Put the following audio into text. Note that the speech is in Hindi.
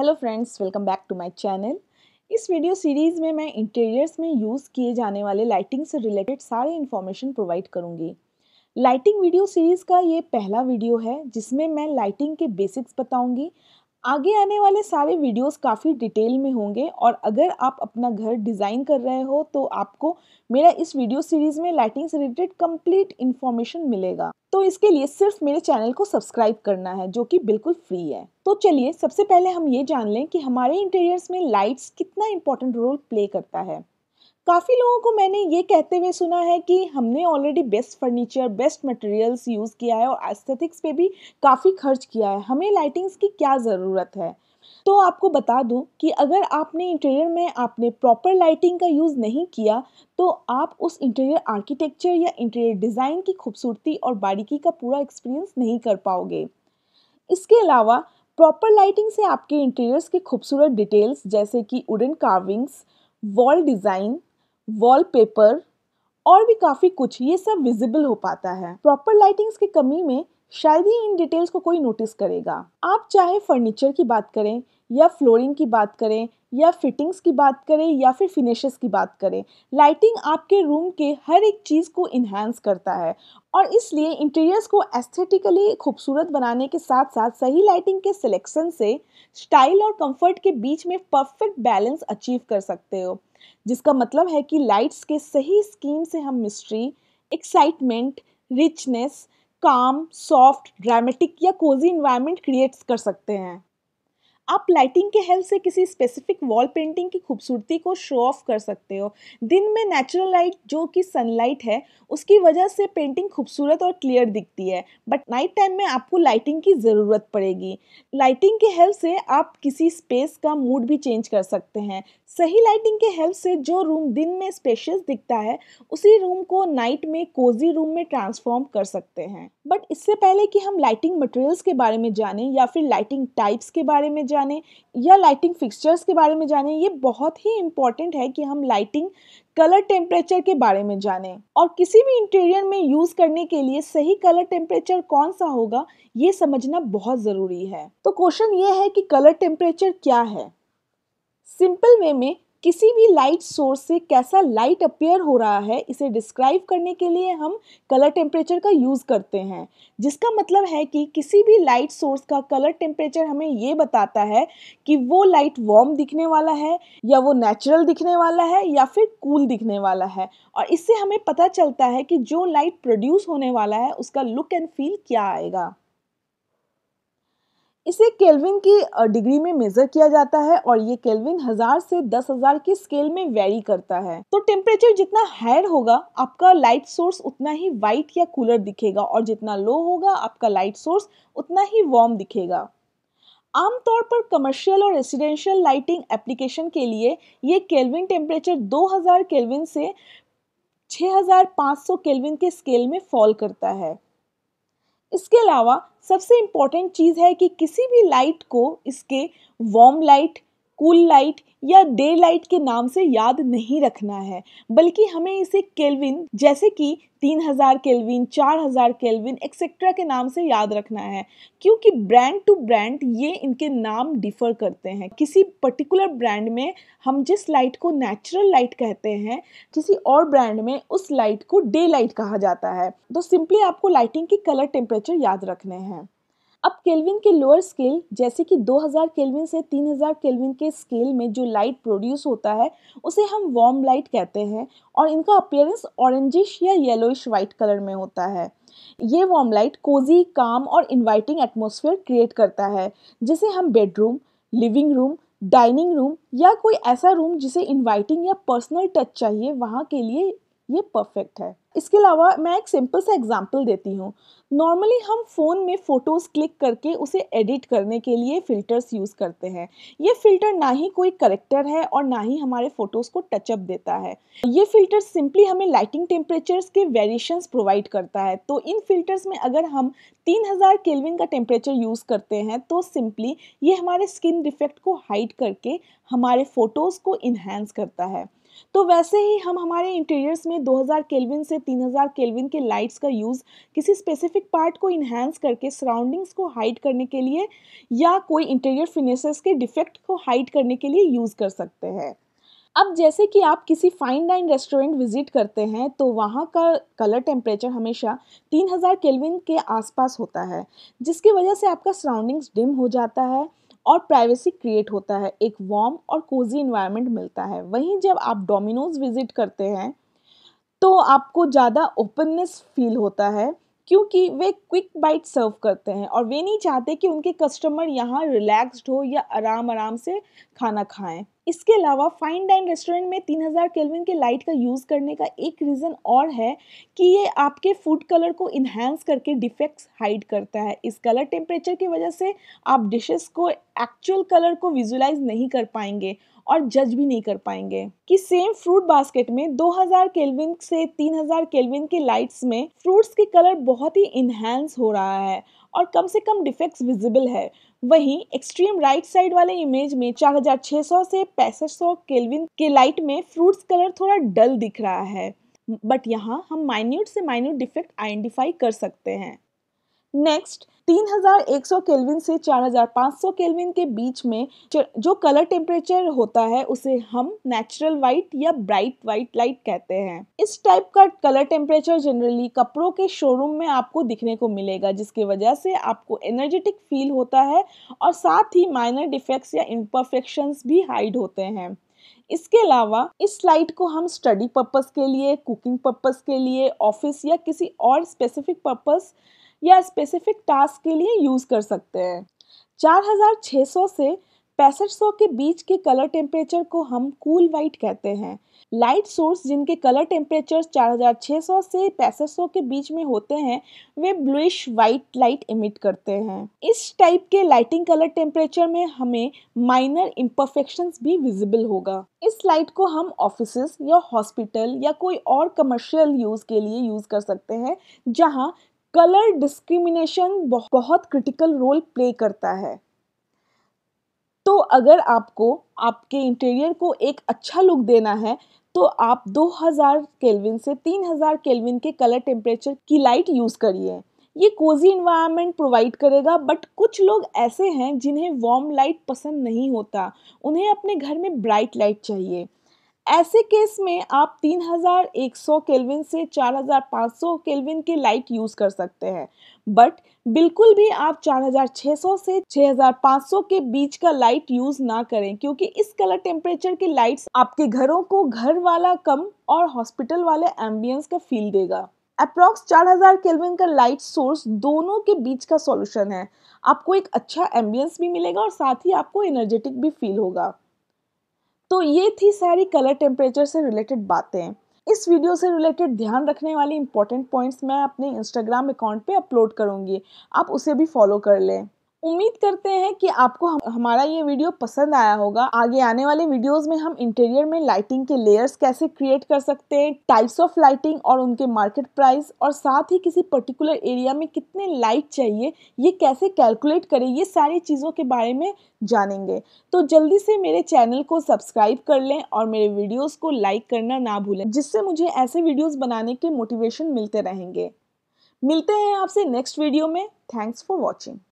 hello friends welcome back to my channel इस वीडियो सीरीज़ में मैं इंटीरियर्स में यूज़ किए जाने वाले लाइटिंग से रिलेटेड सारे इन्फॉर्मेशन प्रोवाइड करूँगी लाइटिंग वीडियो सीरीज़ का ये पहला वीडियो है जिसमें मैं लाइटिंग के बेसिक्स बताऊँगी आगे आने वाले सारे वीडियोस काफ़ी डिटेल में होंगे और अगर आप अपना घर डिज़ाइन कर रहे हो तो आपको मेरा इस वीडियो सीरीज़ में लाइटिंग से रिलेटेड कंप्लीट इन्फॉर्मेशन मिलेगा तो इसके लिए सिर्फ मेरे चैनल को सब्सक्राइब करना है जो कि बिल्कुल फ्री है तो चलिए सबसे पहले हम ये जान लें कि हमारे इंटीरियर्स में लाइट्स कितना इंपॉर्टेंट रोल प्ले करता है काफ़ी लोगों को मैंने ये कहते हुए सुना है कि हमने already best furniture best materials use किया है और एस्थेटिक्स पे भी काफ़ी खर्च किया है हमें लाइटिंग्स की क्या ज़रूरत है तो आपको बता दूं कि अगर आपने इंटीरियर में आपने प्रॉपर लाइटिंग का यूज़ नहीं किया तो आप उस इंटीरियर आर्किटेक्चर या इंटीरियर डिज़ाइन की खूबसूरती और बारीकी का पूरा एक्सपीरियंस नहीं कर पाओगे इसके अलावा प्रॉपर लाइटिंग से आपके इंटीरियर्स के खूबसूरत डिटेल्स जैसे कि wooden carvings wall design wallpaper और भी काफ़ी कुछ ये सब विजिबल हो पाता है प्रॉपर लाइटिंग्स की कमी में शायद ही इन डिटेल्स को कोई नोटिस करेगा आप चाहे फर्नीचर की बात करें या फ्लोरिंग की बात करें या फिटिंग्स की बात करें या फिर फिनिशेस की बात करें लाइटिंग आपके रूम के हर एक चीज़ को इन्हांस करता है और इसलिए इंटीरियर्स को एस्थेटिकली खूबसूरत बनाने के साथ साथ सही लाइटिंग के सिलेक्शन से स्टाइल और कंफर्ट के बीच में परफेक्ट बैलेंस अचीव कर सकते हो जिसका मतलब है कि लाइट्स के सही स्कीम से हम mystery excitement richness calm soft dramatic या कोजी इन्वायरमेंट क्रिएट्स कर सकते हैं आप लाइटिंग के हेल्प से किसी स्पेसिफिक वॉल पेंटिंग की खूबसूरती को शो ऑफ कर सकते हो दिन में नेचुरल लाइट जो कि सनलाइट है उसकी वजह से पेंटिंग खूबसूरत और क्लियर दिखती है बट नाइट टाइम में आपको लाइटिंग की ज़रूरत पड़ेगी लाइटिंग के हेल्प से आप किसी स्पेस का मूड भी चेंज कर सकते हैं सही लाइटिंग के हेल्प से जो रूम दिन में स्पेशियस दिखता है उसी रूम को नाइट में कोजी रूम में ट्रांसफॉर्म कर सकते हैं बट इससे पहले कि हम लाइटिंग मटेरियल्स के बारे में जानें या फिर लाइटिंग टाइप्स के बारे में जानें या लाइटिंग फिक्सचर्स के बारे में जानें ये बहुत ही इम्पॉर्टेंट है कि हम लाइटिंग कलर टेम्परेचर के बारे में जानें और किसी भी इंटीरियर में यूज़ करने के लिए सही कलर टेम्परेचर कौन सा होगा ये समझना बहुत ज़रूरी है तो क्वेश्चन ये है कि कलर टेम्परेचर क्या है सिंपल वे में किसी भी लाइट सोर्स से कैसा लाइट अपेयर हो रहा है इसे डिस्क्राइब करने के लिए हम कलर टेम्परेचर का यूज़ करते हैं जिसका मतलब है कि किसी भी लाइट सोर्स का कलर टेम्परेचर हमें ये बताता है कि वो लाइट वार्म दिखने वाला है या वो नेचुरल दिखने वाला है या फिर कूल दिखने वाला है और इससे हमें पता चलता है कि जो लाइट प्रोड्यूस होने वाला है उसका लुक एंड फील क्या आएगा इसे केल्विन की डिग्री में मेजर किया जाता है और ये केल्विन हजार से दस हजार की स्केल में वेरी करता है तो टेम्परेचर जितना हायर होगा आपका लाइट सोर्स उतना ही वाइट या कूलर दिखेगा और जितना लो होगा आपका लाइट सोर्स उतना ही वार्म दिखेगा आमतौर पर कमर्शियल और रेसिडेंशियल लाइटिंग एप्लीकेशन के लिए ये केल्विन टेम्परेचर 2000 केल्विन से 6500 केल्विन के स्केल में फॉल करता है इसके अलावा सबसे इम्पॉर्टेंट चीज़ है कि किसी भी लाइट को इसके वार्म लाइट कूल लाइट या डे लाइट के नाम से याद नहीं रखना है बल्कि हमें इसे केल्विन जैसे कि 3000 केल्विन 4000 केल्विन एक्सेट्रा के नाम से याद रखना है क्योंकि ब्रांड टू ब्रांड ये इनके नाम डिफर करते हैं किसी पर्टिकुलर ब्रांड में हम जिस लाइट को नेचुरल लाइट कहते हैं किसी और ब्रांड में उस लाइट को डे लाइट कहा जाता है तो सिंपली आपको लाइटिंग के कलर टेम्परेचर याद रखने हैं अब केल्विन के लोअर स्केल जैसे कि 2000 केल्विन से 3000 केल्विन के स्केल में जो लाइट प्रोड्यूस होता है उसे हम वार्म लाइट कहते हैं और इनका अपियरेंस ऑरेंजिश या येलोइश वाइट कलर में होता है ये वार्म लाइट कोजी काम और इन्वाइटिंग एटमोसफेयर क्रिएट करता है जिसे हम bedroom living room dining room या कोई ऐसा रूम जिसे इन्वाइटिंग या पर्सनल टच चाहिए वहाँ के लिए ये परफेक्ट है इसके अलावा मैं एक सिंपल सा एग्जांपल देती हूँ नॉर्मली हम फ़ोन में फ़ोटोज़ क्लिक करके उसे एडिट करने के लिए फ़िल्टर्स यूज़ करते हैं ये फ़िल्टर ना ही कोई करेक्टर है और ना ही हमारे फ़ोटोज़ को टचअप देता है ये फ़िल्टर सिंपली हमें लाइटिंग टेम्परेचर्स के वेरिएशंस प्रोवाइड करता है तो इन फ़िल्टर्स में अगर हम 3000 हज़ार केलविन का टेम्परेचर यूज़ करते हैं तो सिंपली ये हमारे स्किन डिफेक्ट को हाइड करके हमारे फ़ोटोज़ को इन्हेंस करता है तो वैसे ही हम हमारे इंटीरियर्स में 2000 केल्विन से 3000 केल्विन के लाइट्स का यूज़ किसी स्पेसिफिक पार्ट को इन्हेंस करके सराउंडिंग्स को हाइड करने के लिए या कोई इंटीरियर फिनिशेस के डिफेक्ट को हाइड करने के लिए यूज़ कर सकते हैं अब जैसे कि आप किसी फाइन डाइन रेस्टोरेंट विजिट करते हैं तो वहाँ का कलर टेम्परेचर हमेशा 3000 केल्विन के आसपास होता है जिसकी वजह से आपका सराउंडिंग्स डिम हो जाता है और प्राइवेसी क्रिएट होता है एक वार्म और कोजी इन्वायरमेंट मिलता है वहीं जब आप डोमिनोज विज़िट करते हैं तो आपको ज़्यादा ओपननेस फील होता है क्योंकि वे क्विक बाइट सर्व करते हैं और वे नहीं चाहते कि उनके कस्टमर यहाँ रिलैक्स्ड हो या आराम आराम से खाना खाएं इसके अलावा फाइन डाइन रेस्टोरेंट में 3000 केलविन के लाइट का यूज़ करने का एक रीज़न और है कि ये आपके फूड कलर को इन्हेंस करके डिफेक्ट्स हाइड करता है इस कलर टेम्परेचर की वजह से आप डिशेस को एक्चुअल कलर को विजुलाइज नहीं कर पाएंगे और जज भी नहीं कर पाएंगे कि सेम फ्रूट बास्केट में 2000 केलविन से 3000 केलविन के लाइट्स में फ्रूट्स के कलर बहुत ही इन्हेंस हो रहा है और कम से कम डिफेक्ट्स विजिबल है वहीं एक्सट्रीम राइट साइड वाले इमेज में 4600 से पैंसठ सौ केल्विन के लाइट में फ्रूट्स कलर थोड़ा डल दिख रहा है बट यहाँ हम माइन्यूट से माइन्यूट डिफेक्ट आइडेंटिफाई कर सकते हैं नेक्स्ट 3100 केल्विन से 4500 केल्विन के बीच में जो कलर टेम्परेचर होता है उसे हम नेचुरल वाइट या ब्राइट वाइट लाइट कहते हैं इस टाइप का कलर टेम्परेचर जनरली कपड़ों के शोरूम में आपको दिखने को मिलेगा जिसकी वजह से आपको एनर्जेटिक फील होता है और साथ ही माइनर डिफेक्ट्स या इम्परफेक्शन भी हाइड होते हैं इसके अलावा इस लाइट को हम स्टडी पर्पस के लिए कुकिंग पर्पस के लिए ऑफिस या किसी और स्पेसिफिक पर्पस या स्पेसिफिक टास्क के लिए यूज़ कर सकते हैं 4600 से पैंसठ के बीच के कलर टेम्परेचर को हम कूल cool वाइट कहते हैं लाइट सोर्स जिनके कलर टेम्परेचर 4600 से पैंसठ के बीच में होते हैं वे ब्लूइश वाइट लाइट इमिट करते हैं इस टाइप के लाइटिंग कलर टेम्परेचर में हमें माइनर इम्परफेक्शंस भी विजिबल होगा इस लाइट को हम ऑफिस या हॉस्पिटल या कोई और कमर्शियल यूज़ के लिए यूज़ कर सकते हैं जहाँ कलर डिस्क्रिमिनेशन बहुत क्रिटिकल रोल प्ले करता है तो अगर आपको आपके इंटीरियर को एक अच्छा लुक देना है तो आप 2000 केल्विन से 3000 केल्विन के कलर टेम्परेचर की लाइट यूज़ करिए ये कोजी इन्वायरमेंट प्रोवाइड करेगा बट कुछ लोग ऐसे हैं जिन्हें वार्म लाइट पसंद नहीं होता उन्हें अपने घर में ब्राइट लाइट चाहिए ऐसे केस में आप 3100 केल्विन से 4500 केल्विन के लाइट यूज़ कर सकते हैं बट बिल्कुल भी आप 4600 से 6500 के बीच का लाइट यूज़ ना करें क्योंकि इस कलर टेम्परेचर के लाइट्स आपके घरों को घर वाला कम और हॉस्पिटल वाले एम्बियंस का फील देगा अप्रॉक्स 4000 केल्विन का लाइट सोर्स दोनों के बीच का सॉल्यूशन है आपको एक अच्छा एम्बियंस भी मिलेगा और साथ ही आपको एनर्जेटिक भी फील होगा तो ये थी सारी कलर टेम्परेचर से रिलेटेड बातें इस वीडियो से रिलेटेड ध्यान रखने वाली इंपॉर्टेंट पॉइंट्स मैं अपने इंस्टाग्राम अकाउंट पे अपलोड करूँगी आप उसे भी फॉलो कर लें उम्मीद करते हैं कि आपको हम, हमारा ये वीडियो पसंद आया होगा आगे आने वाले वीडियोस में हम इंटीरियर में लाइटिंग के लेयर्स कैसे क्रिएट कर सकते हैं टाइप्स ऑफ लाइटिंग और उनके मार्केट प्राइस और साथ ही किसी पर्टिकुलर एरिया में कितने लाइट चाहिए ये कैसे कैलकुलेट करें ये सारी चीज़ों के बारे में जानेंगे तो जल्दी से मेरे चैनल को सब्सक्राइब कर लें और मेरे वीडियोज़ को लाइक करना ना भूलें जिससे मुझे ऐसे वीडियोज़ बनाने के मोटिवेशन मिलते रहेंगे मिलते हैं आपसे नेक्स्ट वीडियो में थैंक्स फॉर वॉचिंग